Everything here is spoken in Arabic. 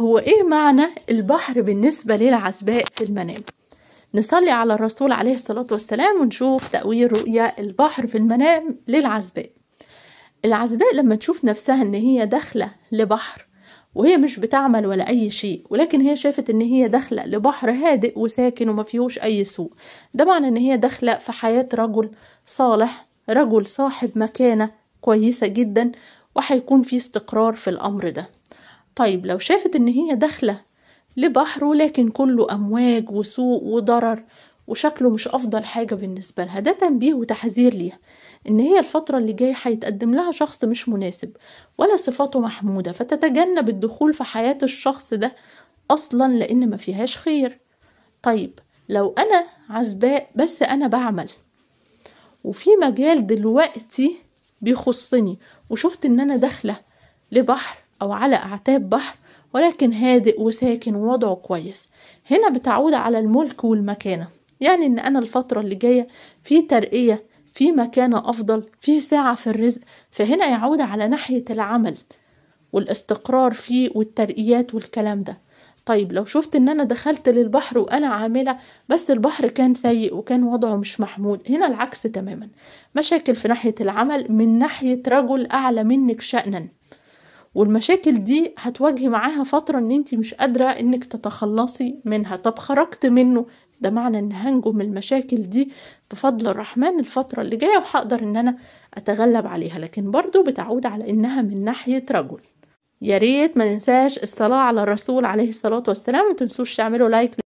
هو إيه معنى البحر بالنسبة للعزباء في المنام؟ نصلي على الرسول عليه الصلاة والسلام ونشوف تأويل رؤية البحر في المنام للعزباء العزباء لما تشوف نفسها إن هي داخلة لبحر وهي مش بتعمل ولا أي شيء ولكن هي شافت إن هي داخلة لبحر هادئ وساكن وما فيهوش أي سوء ده معنى إن هي داخلة في حياة رجل صالح رجل صاحب مكانة كويسة جدا وهيكون في استقرار في الأمر ده طيب لو شافت ان هي داخلة لبحر ولكن كله امواج وسوء وضرر وشكله مش افضل حاجة بالنسبة لها ده تنبيه وتحذير ليها ان هي الفترة اللي جاية هيتقدم لها شخص مش مناسب ولا صفاته محمودة فتتجنب الدخول في حياة الشخص ده اصلا لان ما فيهاش خير طيب لو انا عزباء بس انا بعمل وفي مجال دلوقتي بيخصني وشفت ان انا داخله لبحر أو على أعتاب بحر ولكن هادئ وساكن ووضعه كويس هنا بتعود على الملك والمكانة يعني إن أنا الفترة اللي جاية في ترقية في مكانة أفضل في ساعة في الرزق فهنا يعود على ناحية العمل والاستقرار فيه والترقيات والكلام ده طيب لو شفت ان انا دخلت للبحر وانا عاملة بس البحر كان سيء وكان وضعه مش محمود هنا العكس تماما مشاكل في ناحية العمل من ناحية رجل اعلى منك شأنا والمشاكل دي هتواجهي معاها فترة ان انت مش قادرة انك تتخلصي منها طب خرجت منه ده معنى ان هنجو من المشاكل دي بفضل الرحمن الفترة اللي جاية وهقدر ان انا اتغلب عليها لكن برضو بتعود على انها من ناحية رجل يا ريت ما ننساش الصلاة على الرسول عليه الصلاة والسلام وتنسوش تعملوا لايك